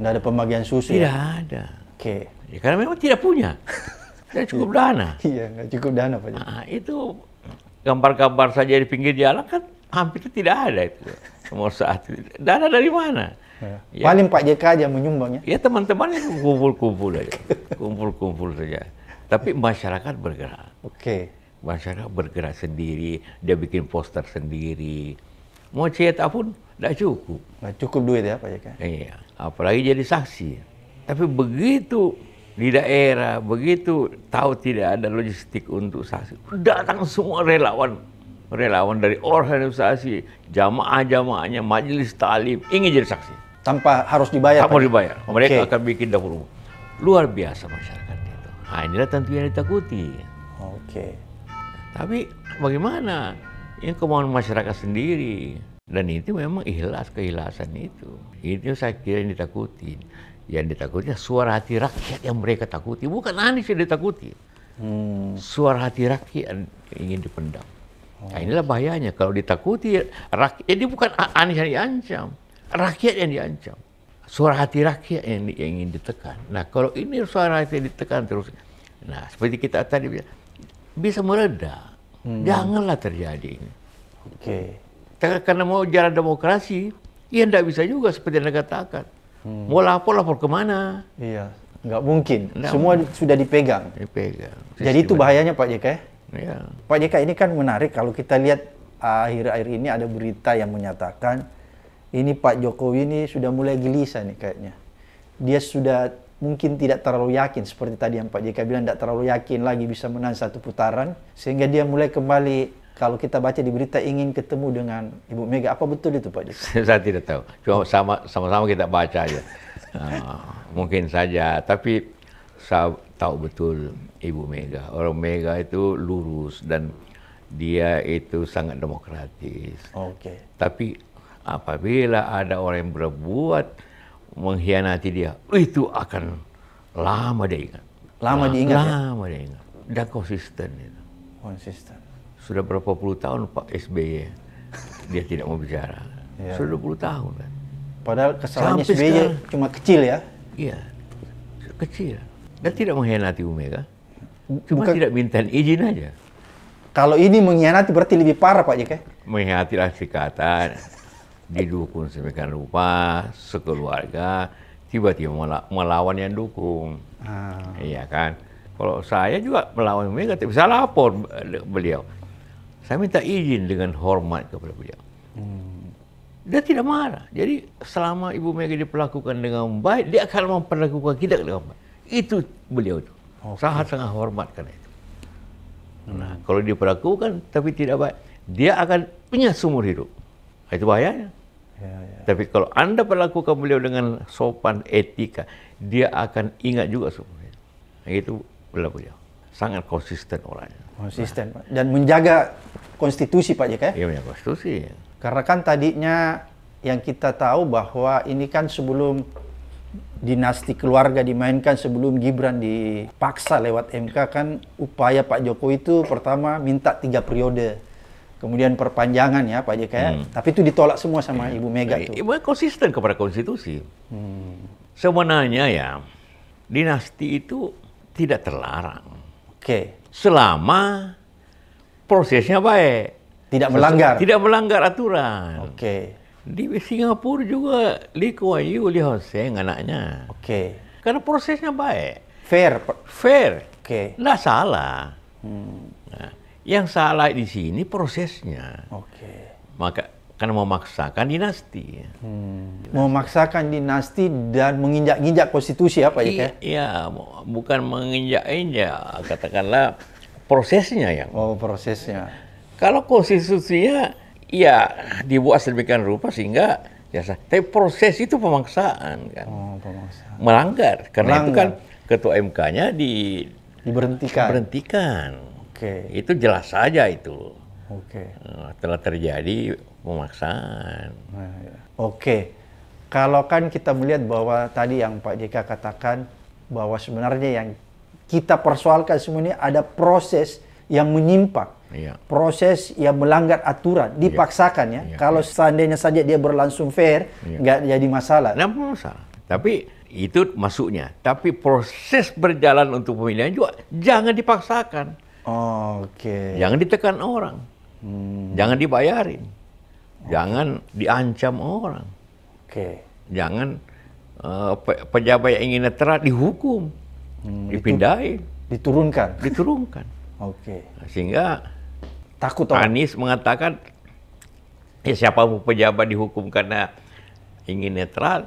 Tidak ada pembagian susu. Ya? Tidak ya? ada. Oke. Okay.
Ya, karena memang tidak punya. tidak cukup dana. Iya,
nggak cukup dana Pak. Nah, itu
gambar-gambar saja di pinggir jalan kan hampir tidak ada itu. Nomor saat dana dari mana?
Ya. ya. Paling Pak JK aja menyumbangnya
ya. Ya teman-teman kumpul-kumpul aja. Kumpul-kumpul saja. Tapi masyarakat bergerak. Oke. Okay. Masyarakat bergerak sendiri, dia bikin poster sendiri. Mau cetak pun tidak cukup. Nggak cukup duit ya Pak JK? Iya. Apalagi jadi saksi. Tapi begitu di daerah, begitu tahu tidak ada logistik untuk saksi, datang semua relawan relawan dari organisasi, jamaah-jamaahnya, majelis talim, ingin jadi saksi
tanpa harus dibayar. Tanpa dibayar. Mereka
akan bikin dapur umum. Luar biasa masyarakat itu. Nah, inilah tentu yang ditakuti. Oke. Okay. Tapi bagaimana? Ini kemauan masyarakat sendiri. Dan itu memang ikhlas keikhlasan itu. Itu saya kira yang ditakuti. Yang ditakuti suara hati rakyat yang mereka takuti. Bukan Anies yang ditakuti. Hmm. Suara hati rakyat yang ingin dipendam. Nah, oh. inilah bahayanya. Kalau ditakuti rakyat, eh, ini bukan Anies yang diancam rakyat yang diancam. Suara hati rakyat yang, yang ingin ditekan. Nah, kalau ini suara hati yang ditekan terus, nah seperti kita tadi bilang, bisa meledak. Hmm. Janganlah terjadi ini. Oke. Okay. Karena mau jalan demokrasi, ya tidak bisa juga seperti yang katakan. Hmm. Mau lapor lapor
kemana? Iya, nggak mungkin. Nggak Semua mungkin. sudah dipegang. Dipegang. Sisi Jadi itu bahayanya Pak JK. Ya? Iya. Pak JK ini kan menarik kalau kita lihat akhir-akhir ini ada berita yang menyatakan ini Pak Jokowi ini sudah mulai gelisah nih kayaknya. Dia sudah mungkin tidak terlalu yakin seperti tadi yang Pak JK bilang tidak terlalu yakin lagi bisa menang satu putaran sehingga dia mulai kembali kalau kita baca di berita ingin ketemu dengan Ibu Mega apa betul itu Pak JK?
Saya tidak tahu. Cuma sama sama-sama kita baca aja. uh, mungkin saja tapi saya tahu betul Ibu Mega. Orang Mega itu lurus dan dia itu sangat demokratis. Oke. Okay. Tapi Apabila ada orang yang berbuat mengkhianati dia, itu akan lama dia ingat. Lama diingat ya? Lama ya? dia ingat. Dan konsisten. Itu. Konsisten. Sudah berapa puluh tahun Pak SBY dia tidak mau bicara. Ya. Sudah
20 tahun kan. Padahal kesalahannya Sampai SBY sekarang, cuma kecil ya? Iya, kecil.
Dan tidak mengkhianati Umega. Cuma Bukan. tidak minta izin aja.
Kalau ini mengkhianati berarti lebih parah Pak Jika?
Mengkhianati lah kata didukung sebegian rupa sekeluarga tiba-tiba melawan yang dukung
ah. iya
kan kalau saya juga melawan Mega tapi saya lapor eh, beliau saya minta izin dengan hormat kepada beliau hmm. dia tidak marah jadi selama Ibu Mega diperlakukan dengan baik dia akan memperlakukan kita dengan baik itu beliau itu okay. sangat sangat karena itu hmm. nah kalau diperlakukan tapi tidak baik dia akan punya sumur hidup itu bahayanya Ya, ya, ya, Tapi kalau Anda perlakukan beliau dengan sopan etika, dia akan ingat juga semuanya. Itu beliau beliau. Sangat konsisten
orangnya. Konsisten, nah. Dan menjaga konstitusi, Pak Jokowi. Ya? Iya, menjaga konstitusi. Karena kan tadinya yang kita tahu bahwa ini kan sebelum dinasti keluarga dimainkan sebelum Gibran dipaksa lewat MK kan upaya Pak Jokowi itu pertama minta tiga periode kemudian perpanjangan ya Pak JK. Ya. Hmm. Tapi itu ditolak semua sama iya. Ibu Mega itu.
Iya, Ibu iya, konsisten kepada konstitusi. Hmm. Sebenarnya ya dinasti itu tidak terlarang. Oke. Okay. Selama prosesnya baik. Tidak melanggar. Tidak melanggar aturan. Oke. Okay. Di Singapura juga Lee Kuan Yew, Lee Hoseng anaknya. Oke. Okay. Karena prosesnya baik. Fair. Fair. Oke. Okay. Tidak salah. Hmm. Nah, yang salah di sini prosesnya. Oke. Okay. Maka karena memaksakan dinasti. Hmm.
dinasti. Memaksakan dinasti dan menginjak-injak konstitusi apa ya? Iya,
iya bukan menginjak-injak, katakanlah
prosesnya yang. Oh, prosesnya.
Kalau konstitusinya ya dibuat sedemikian rupa sehingga ya, Tapi proses itu pemaksaan kan. Oh, pemaksaan. Melanggar. Karena Melanggar. itu kan ketua MK-nya di
diberhentikan.
Berhentikan. Oke. Okay. Itu jelas saja itu. Oke. Okay. Eh, telah terjadi pemaksaan. Nah, ya.
Oke. Okay. Kalau kan kita melihat bahwa tadi yang Pak JK katakan bahwa sebenarnya yang kita persoalkan semuanya ada proses yang menyimpang. Iya. Proses yang melanggar aturan iya. dipaksakan ya. Iya. Kalau seandainya saja dia berlangsung fair, iya. nggak iya. jadi masalah. Nggak masalah.
Tapi itu masuknya. Tapi proses berjalan untuk pemilihan juga jangan dipaksakan.
Oh, oke. Okay.
Jangan ditekan orang. Hmm. Jangan dibayarin. Jangan diancam orang. Oke. Okay. Jangan uh, pejabat yang ingin netral dihukum. Hmm, dipindahin.
Diturunkan. Diturunkan.
Oke. Okay. Nah, sehingga takut orang. Anies mengatakan ya siapa pejabat dihukum karena ingin netral,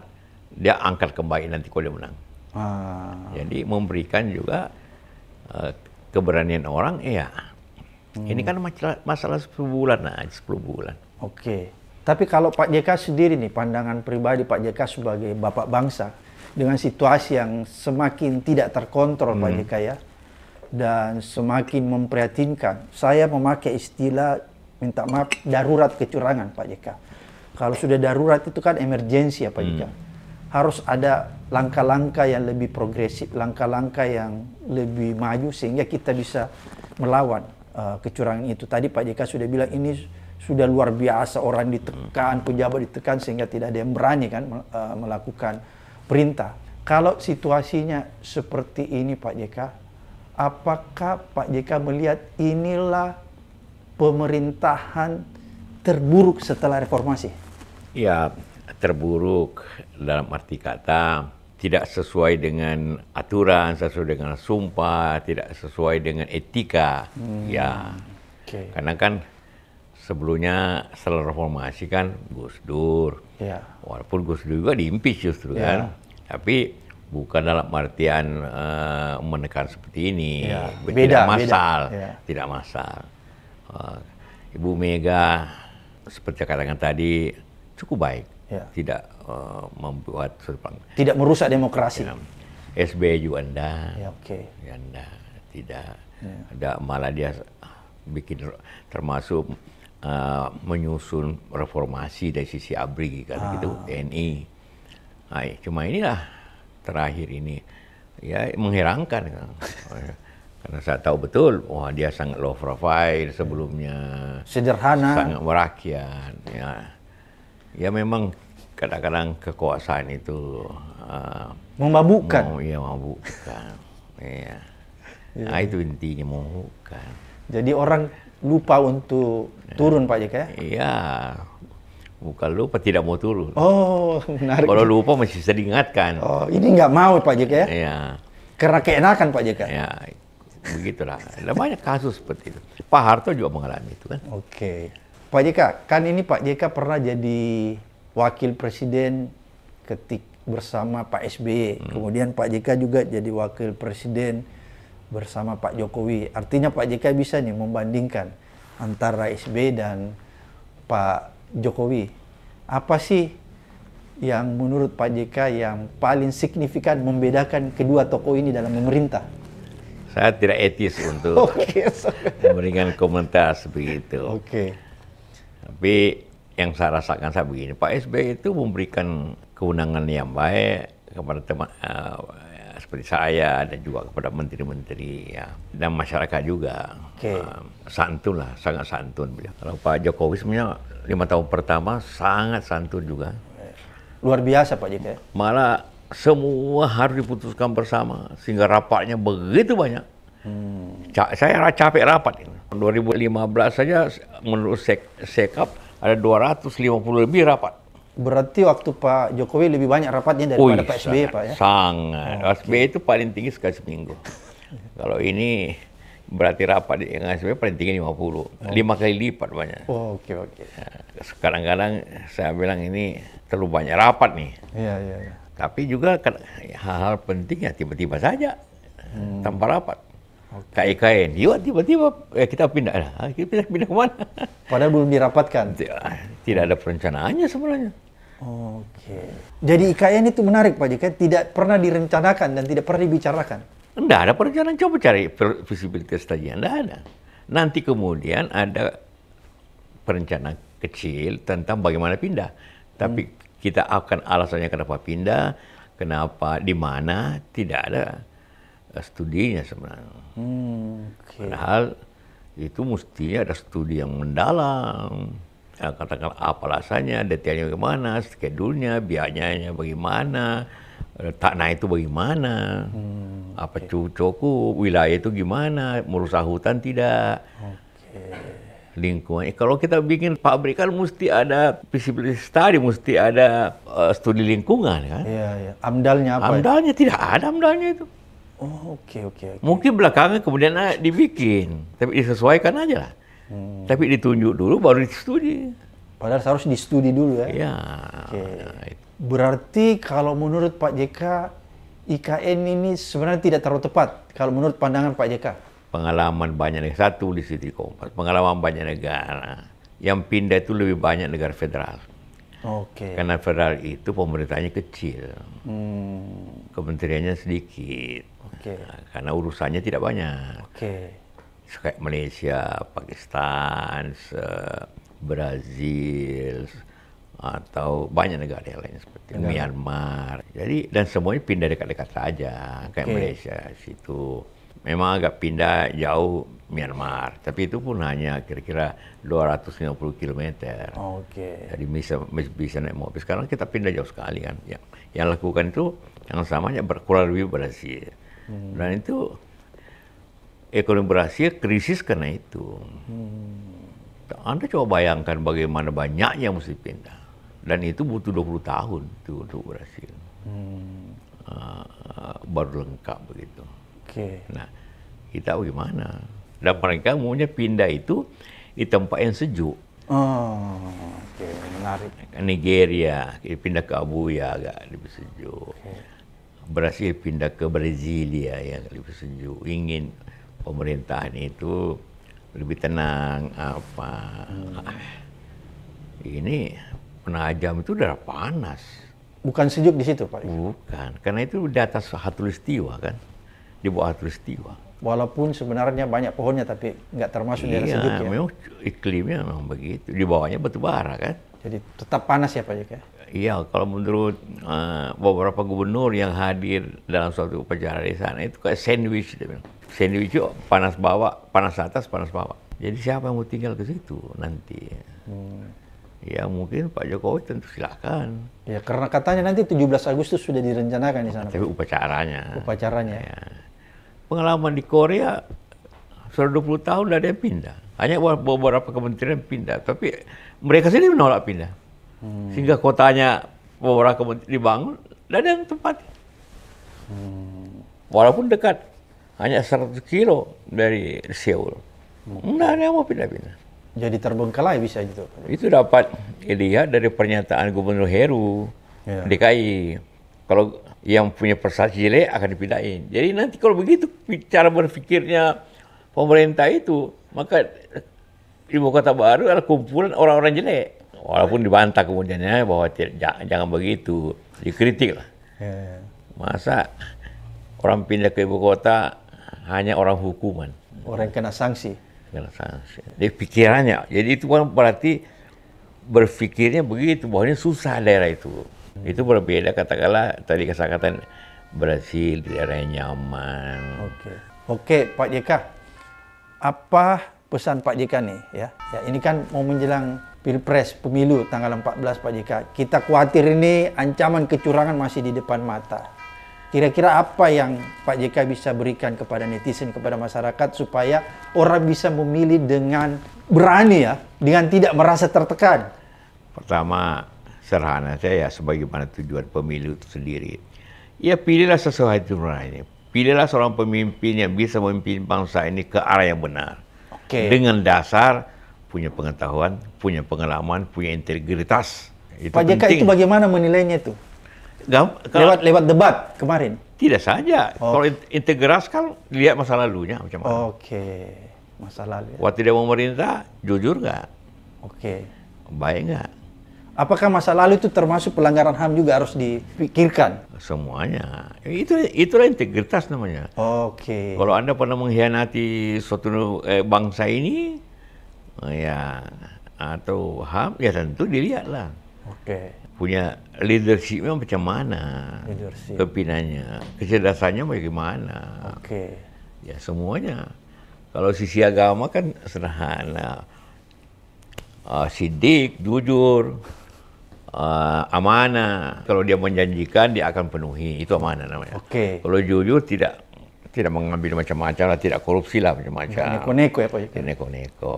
dia angkat kembali nanti kalau dia menang. Ah. Jadi memberikan juga uh, keberanian orang,
iya. Hmm. Ini kan masalah, masalah 10 bulan nah, 10 bulan. Oke. Tapi kalau Pak JK sendiri nih, pandangan pribadi Pak JK sebagai bapak bangsa, dengan situasi yang semakin tidak terkontrol hmm. Pak JK ya, dan semakin memprihatinkan, saya memakai istilah, minta maaf, darurat kecurangan Pak JK. Kalau sudah darurat itu kan emergensi ya Pak hmm. JK harus ada langkah-langkah yang lebih progresif, langkah-langkah yang lebih maju sehingga kita bisa melawan uh, kecurangan itu. Tadi Pak JK sudah bilang ini sudah luar biasa orang ditekan, pejabat ditekan sehingga tidak ada yang berani kan uh, melakukan perintah. Kalau situasinya seperti ini Pak JK, apakah Pak JK melihat inilah pemerintahan terburuk setelah reformasi?
Ya, terburuk dalam arti kata tidak sesuai dengan aturan, sesuai dengan sumpah, tidak sesuai dengan etika. Hmm. Ya. Okay. Karena kan sebelumnya setelah reformasi kan Gus Dur. Yeah. Walaupun Gus Dur juga diimpeach justru yeah. kan. Tapi bukan dalam artian uh, menekan seperti ini. Yeah. Beda, ya. tidak masal, Yeah. tidak masal. Uh, Ibu Mega seperti katakan tadi cukup baik ya. tidak uh, membuat serpang. Tidak merusak demokrasi. Ya. SBY juga anda, ya, okay. ya anda tidak ya. ada malah dia bikin termasuk uh, menyusun reformasi dari sisi ABRI kan ah. gitu TNI. Nah, cuma inilah terakhir ini ya mengherankan kan. karena saya tahu betul wah dia sangat low profile sebelumnya sederhana sangat merakyat ya ya memang kadang-kadang kekuasaan itu uh, memabukkan. Mau, ya memabukkan. iya. yeah. Nah, itu intinya memabukkan.
Jadi orang lupa untuk ya. turun Pak Jk ya? Iya.
Bukan lupa tidak mau turun.
Oh, menarik. Kalau
lupa masih bisa diingatkan. Oh, ini
nggak mau Pak Jk ya? Iya. Karena keenakan Pak Jk. Ya? Iya. Begitulah. Ada banyak kasus seperti itu. Pak Harto juga mengalami itu kan. Oke. Okay. Pak JK, kan ini Pak JK pernah jadi wakil presiden ketik bersama Pak SBY. E. Hmm. Kemudian Pak JK juga jadi wakil presiden bersama Pak Jokowi. Artinya Pak JK bisa nih membandingkan antara SBY e dan Pak Jokowi. Apa sih yang menurut Pak JK yang paling signifikan membedakan kedua tokoh ini dalam memerintah?
Saya tidak etis untuk okay, so. memberikan komentar seperti Oke. Okay. Tapi yang saya rasakan saya begini, Pak SBY itu memberikan kewenangan yang baik kepada teman uh, seperti saya dan juga kepada menteri-menteri ya dan masyarakat juga. Okay. Uh, eh, santun lah, sangat santun beliau. Kalau Pak Jokowi sebenarnya lima tahun pertama sangat santun juga.
Luar biasa Pak JK.
Malah semua harus diputuskan bersama sehingga rapatnya begitu banyak Hmm. Saya capek rapat. 2015 saja menurut sek sekap ada 250 lebih rapat.
Berarti waktu Pak Jokowi lebih banyak rapatnya daripada Ui, Pak SBY, Pak ya?
Sangat. Oh, SBY okay. itu paling tinggi sekali seminggu. Kalau ini berarti rapat dengan SBY paling tinggi 50. Oh. Lima kali lipat banyak.
Oke, oh, oke. Okay,
nah, okay. sekarang kadang saya bilang ini terlalu banyak rapat nih. Iya, iya, iya. Tapi juga hal-hal penting ya tiba-tiba saja hmm. tanpa rapat okay. KIKN. Yuk tiba-tiba eh, kita pindah lah. Kita pindah, pindah ke mana? Padahal belum dirapatkan. Tidak ada perencanaannya
sebenarnya. Oke. Okay. Jadi IKN itu menarik Pak Jika tidak pernah direncanakan dan tidak pernah dibicarakan.
Tidak ada perencanaan. Coba cari visibilitas tadi, Tidak ada. Nanti kemudian ada perencanaan kecil tentang bagaimana pindah. Tapi hmm. kita akan alasannya kenapa pindah, kenapa di mana, tidak ada studinya sebenarnya.
Hmm, okay.
Padahal itu mestinya ada studi yang mendalam. Ya, katakan apa rasanya, detailnya bagaimana, skedulnya, biayanya bagaimana, eh, tanah itu bagaimana, hmm, apa okay. cukup, wilayah itu gimana, merusak hutan tidak. Okay lingkungan. Eh, kalau kita bikin pabrik kan mesti ada visibility study, mesti ada uh, studi lingkungan kan.
Iya, iya. Amdalnya apa? Ya? Amdalnya ya? tidak ada amdalnya itu. Oh, oke okay, oke. Okay,
okay. Mungkin belakangan kemudian ah, dibikin,
tapi disesuaikan aja lah. Hmm. Tapi ditunjuk dulu baru disetujui. Padahal harus disetujui dulu ya. Iya. Okay. Berarti kalau menurut Pak JK IKN ini sebenarnya tidak terlalu tepat kalau menurut pandangan Pak JK.
Pengalaman banyak negara satu di City Kompas, pengalaman banyak negara. Yang pindah itu lebih banyak negara federal.
Okay. Karena
federal itu pemerintahnya kecil,
hmm.
kementeriannya sedikit. Okay. Nah, karena urusannya tidak banyak. Oke. Okay. Malaysia, Pakistan, Brazil, atau banyak negara yang lain seperti negara. Myanmar. Jadi dan semuanya pindah dekat-dekat saja kayak okay. Malaysia situ memang agak pindah jauh Myanmar, tapi itu pun hanya kira-kira 250 km. Oke. Okay. Jadi bisa bisa naik mobil. Sekarang kita pindah jauh sekali kan. Yang, yang lakukan itu yang samanya berkurang lebih berhasil. Hmm. Dan itu ekonomi berhasil krisis karena itu. Hmm. Anda coba bayangkan bagaimana banyaknya mesti pindah. Dan itu butuh 20 tahun itu untuk berhasil, Hmm. Ah, ah, baru lengkap begitu. Okay. Nah, kita gimana? Dan mereka maunya pindah itu di tempat yang sejuk.
Oh, oke, okay. menarik.
Nigeria, eh, pindah ke ya agak lebih sejuk. Okay. Brasil pindah ke Brasilia yang lebih sejuk. Ingin pemerintahan itu lebih tenang apa. Hmm. Ini penajam itu udah panas. Bukan sejuk di situ, Pak? Bukan, karena itu di atas hatulistiwa kan di bawah peristiwa.
Walaupun sebenarnya banyak pohonnya tapi nggak termasuk iya, daerah sejuk ya. memang
iklimnya memang begitu. Di bawahnya batu bara kan.
Jadi tetap panas ya Pak Jika? Ya?
Iya, kalau menurut uh, beberapa gubernur yang hadir dalam suatu upacara di sana itu kayak sandwich, dia bilang. Sandwich itu panas bawah, panas atas, panas bawah. Jadi siapa yang mau tinggal ke situ nanti? Hmm. Ya mungkin Pak Jokowi tentu
silakan. Ya karena katanya nanti 17 Agustus sudah direncanakan di sana. Tapi
upacaranya.
Upacaranya. Ya pengalaman di Korea sudah 20
tahun ada dia pindah. Hanya beberapa kementerian pindah, tapi mereka sendiri menolak pindah. Hmm. Sehingga kotanya beberapa kementerian dibangun, dan ada yang tempat. Hmm. Walaupun dekat, hanya 100 kilo dari Seoul.
Hmm. Nggak ada yang mau pindah-pindah. Jadi terbengkalai bisa gitu?
Itu dapat dilihat dari pernyataan Gubernur Heru yeah. DKI. Kalau yang punya prestasi jelek akan dipindahin. Jadi nanti kalau begitu cara berpikirnya pemerintah itu, maka ibu kota baru adalah kumpulan orang-orang jelek. Walaupun dibantah kemudiannya bahwa jangan begitu, dikritik lah. Ya, ya. Masa orang pindah ke ibu kota hanya orang hukuman.
Orang yang kena sanksi. Kena sanksi.
Jadi pikirannya, jadi itu kan berarti berpikirnya begitu, bahwa ini susah daerah itu itu berbeda katakanlah tadi kesakatan Brasil di daerah yang nyaman. Oke. Okay.
okay, Pak JK. Apa pesan Pak JK nih ya? ya ini kan mau menjelang Pilpres pemilu tanggal 14 Pak JK. Kita khawatir ini ancaman kecurangan masih di depan mata. Kira-kira apa yang Pak JK bisa berikan kepada netizen, kepada masyarakat supaya orang bisa memilih dengan berani ya, dengan tidak merasa tertekan?
Pertama, serhana saya ya sebagaimana tujuan pemilu itu sendiri. Ya pilihlah sesuai tujuannya. Pilihlah seorang pemimpin yang bisa memimpin bangsa ini ke arah yang benar. Okay. Dengan dasar punya pengetahuan, punya pengalaman, punya integritas. Itu Pak JK penting. itu
bagaimana menilainya itu?
Gak, kalau, lewat lewat debat kemarin. Tidak saja. Oh. Kalau integritas kan lihat masa lalunya macam
mana. Oke. Okay. Masa lalu. Ya. Waktu
dia memerintah jujur nggak? Oke. Okay. Baik
nggak? Apakah masa lalu itu termasuk pelanggaran HAM juga harus dipikirkan?
Semuanya. Itu itulah integritas namanya.
Oke. Okay. Kalau
Anda pernah mengkhianati suatu eh, bangsa ini eh, ya atau HAM ya tentu dilihatlah. Oke. Okay. Punya leadershipnya macam mana? Leadership. Kepinannya, kecerdasannya bagaimana? Oke. Okay. Ya semuanya. Kalau sisi agama kan sederhana. Uh, sidik, jujur, uh, amanah. Kalau dia menjanjikan dia akan penuhi. Itu amanah namanya. Oke. Okay. Kalau jujur tidak tidak mengambil macam-macam lah, tidak korupsi lah macam-macam. Neko-neko ya Pak. Neko-neko.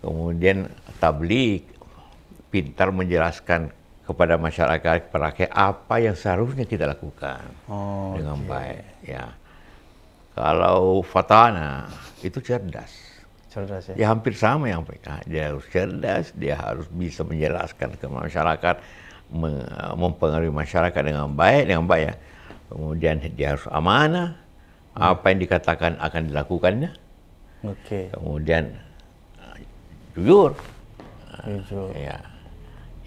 Kemudian tablik pintar menjelaskan kepada masyarakat kepada rakyat apa yang seharusnya kita lakukan oh, dengan okay. baik ya kalau fatana itu cerdas cerdas ya? ya hampir sama yang dia harus cerdas dia harus bisa menjelaskan ke masyarakat mempengaruhi masyarakat dengan baik dengan baik ya kemudian dia harus amanah apa yang dikatakan akan dilakukannya okay. kemudian jujur jujur ya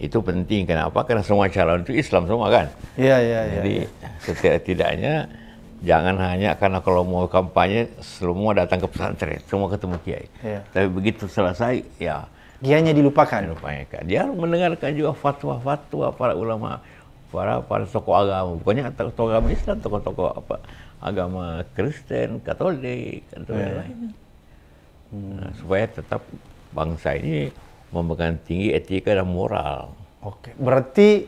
itu penting kenapa karena semua calon itu Islam semua kan iya iya iya jadi ya. setidaknya Jangan hanya karena kalau mau kampanye semua datang ke pesantren, semua ketemu kiai. Yeah. Tapi begitu selesai ya
kiainya dilupakan. Dilupakan.
Dia mendengarkan juga fatwa-fatwa para ulama, para para tokoh agama, bukannya tokoh agama Islam, tokoh-tokoh apa agama Kristen, Katolik, dan yeah. lain Hmm. Nah, supaya tetap bangsa ini memegang tinggi etika dan moral.
Oke, berarti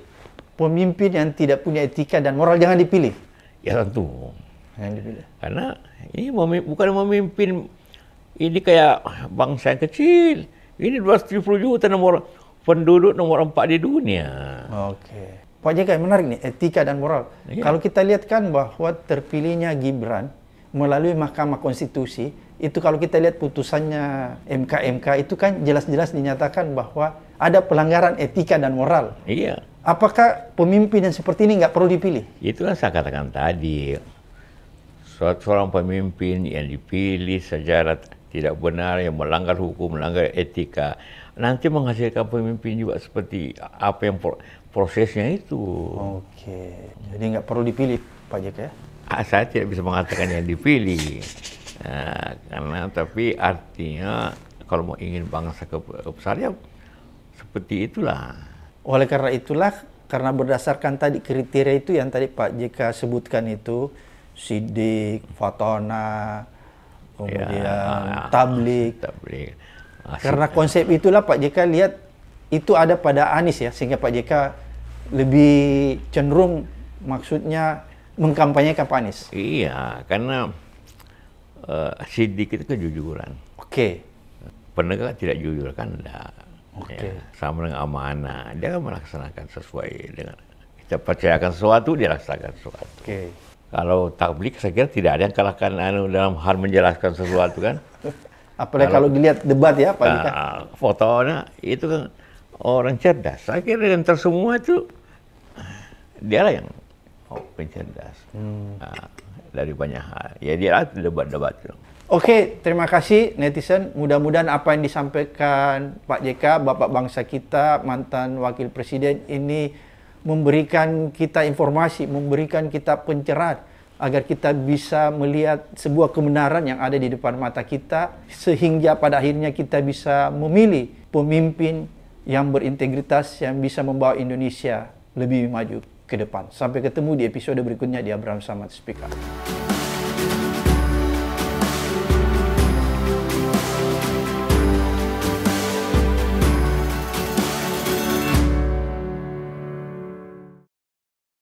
pemimpin yang tidak punya etika dan moral jangan dipilih.
Ya tentu. Yang nah, gitu dipilih.
Karena ini memimpin, bukan memimpin
ini kayak bangsa yang kecil. Ini 270 juta nomor penduduk nomor empat di dunia. Oke.
Pak JK, menarik nih, etika dan moral. Ya. Kalau kita lihat kan bahwa terpilihnya Gibran melalui Mahkamah Konstitusi, itu kalau kita lihat putusannya MK-MK itu kan jelas-jelas dinyatakan bahwa ada pelanggaran etika dan moral. Iya. Apakah pemimpin yang seperti ini nggak perlu dipilih? Itulah saya katakan tadi.
Suatu seorang pemimpin yang dipilih secara tidak benar, yang melanggar hukum, melanggar etika, nanti menghasilkan pemimpin juga seperti apa yang prosesnya itu. Oke,
jadi nggak perlu dipilih Pak JK ya?
Ah, saya tidak bisa mengatakan yang dipilih. Nah, karena tapi artinya kalau mau ingin bangsa ke, besar ya seperti itulah.
Oleh karena itulah, karena berdasarkan tadi kriteria itu yang tadi Pak JK sebutkan itu, sidik, fatona, kemudian ya, ah, ah, tablik. tablik. Ah, karena konsep itulah Pak JK lihat itu ada pada Anies ya, sehingga Pak JK lebih cenderung maksudnya mengkampanyekan Pak Anies.
Iya, karena uh, sidik itu kejujuran. Oke. Okay. Penegak tidak jujur kan enggak Okay. Ya, sama dengan amanah, dia akan melaksanakan sesuai dengan kita percayakan sesuatu, dia laksanakan sesuatu. Okay. Kalau tablik saya kira tidak ada yang kalahkan anu dalam hal menjelaskan sesuatu kan.
Apalagi kalau, kalau dilihat debat ya Pak nah, Uh,
fotonya itu kan orang cerdas. Saya
kira yang tersemua itu
dia lah yang oh, pencerdas hmm. nah, dari banyak hal. Ya dia debat-debat.
Oke, terima kasih netizen. Mudah-mudahan apa yang disampaikan Pak JK, Bapak bangsa kita, mantan wakil presiden ini memberikan kita informasi, memberikan kita pencerahan agar kita bisa melihat sebuah kebenaran yang ada di depan mata kita sehingga pada akhirnya kita bisa memilih pemimpin yang berintegritas yang bisa membawa Indonesia lebih maju ke depan. Sampai ketemu di episode berikutnya di Abraham Samad Speak